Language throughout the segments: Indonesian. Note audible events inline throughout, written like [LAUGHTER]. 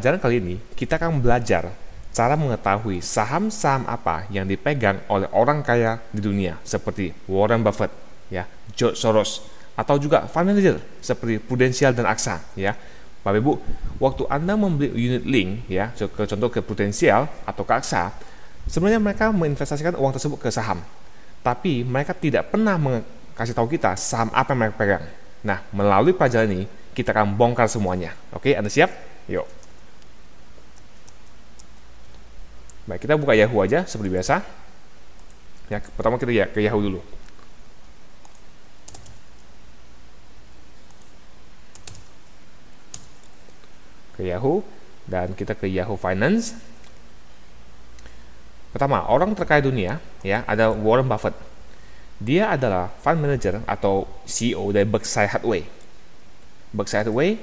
Pelajaran kali ini, kita akan belajar cara mengetahui saham-saham apa yang dipegang oleh orang kaya di dunia seperti Warren Buffett, ya, George Soros, atau juga fund manager seperti Prudential dan AXA, ya. Bapak Ibu, waktu Anda membeli unit link, ya, ke contoh ke Prudential atau ke AXA, sebenarnya mereka menginvestasikan uang tersebut ke saham. Tapi mereka tidak pernah kasih tahu kita saham apa yang mereka pegang. Nah, melalui pelajaran ini, kita akan bongkar semuanya. Oke, Anda siap? Yuk. Baik, nah, kita buka Yahoo aja seperti biasa. Ya, pertama kita ya, ke Yahoo dulu. Ke Yahoo dan kita ke Yahoo Finance. Pertama, orang terkaya dunia ya, ada Warren Buffett. Dia adalah fund manager atau CEO dari Berkshire Hathaway. Berkshire Hathaway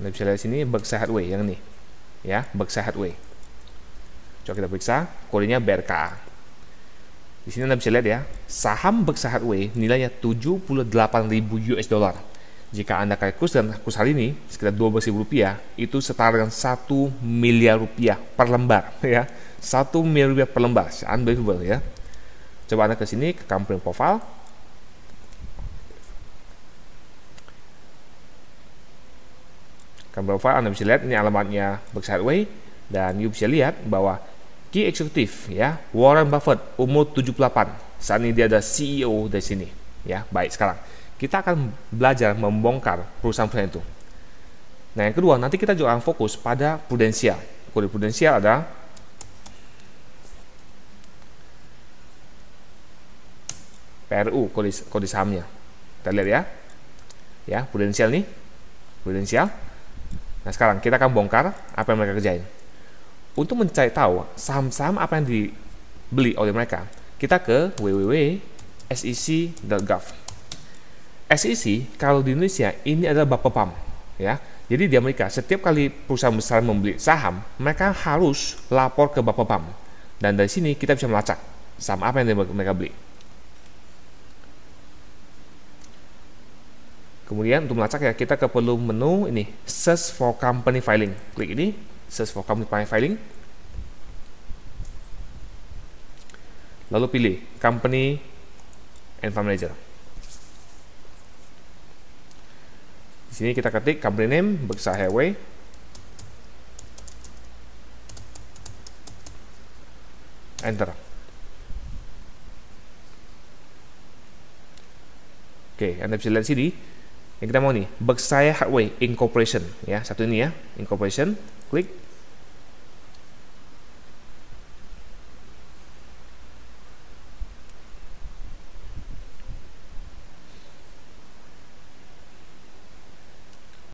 Anda bisa lihat sini Berkshire Hathaway yang ini. Ya, Berkshire Hathaway. Coba kita periksa, kodenya BRKA. Di sini Anda bisa lihat ya, saham Berkshire Hathaway nilainya 78.000 US dollar. Jika Anda kali kurs dan kurs hari ini sekitar 12.000 rupiah, itu setara dengan 1 miliar rupiah per lembar [LAUGHS] ya. 1 miliar rupiah per lembar, unbelievable ya. Coba Anda ke sini ke company profile, Kami file Anda bisa lihat ini alamatnya Berkshire Way dan you bisa lihat bahwa key eksekutif ya Warren Buffett umur 78 saat ini dia ada CEO dari sini ya baik sekarang kita akan belajar membongkar perusahaan-perusahaan itu nah yang kedua nanti kita juga akan fokus pada prudensial kode prudensial ada PRU kode, kode sahamnya kita lihat ya ya prudensial nih prudensial Nah sekarang kita akan bongkar apa yang mereka kerjain. Untuk mencari tahu saham-saham apa yang dibeli oleh mereka, kita ke www.sec.gov. SEC kalau di Indonesia ini adalah Bapak PAM ya. Jadi di Amerika setiap kali perusahaan besar membeli saham, mereka harus lapor ke Bapak PAM. Dan dari sini kita bisa melacak saham apa yang mereka beli. Kemudian untuk melacak ya kita ke perlu menu ini search for company filing. Klik ini search for company filing. Lalu pilih company and fund manager. Di sini kita ketik company name Berkshire Highway. Enter. Oke, Anda bisa lihat sini yang kita mau nih Berkshire Hathaway incorporation ya satu ini ya incorporation klik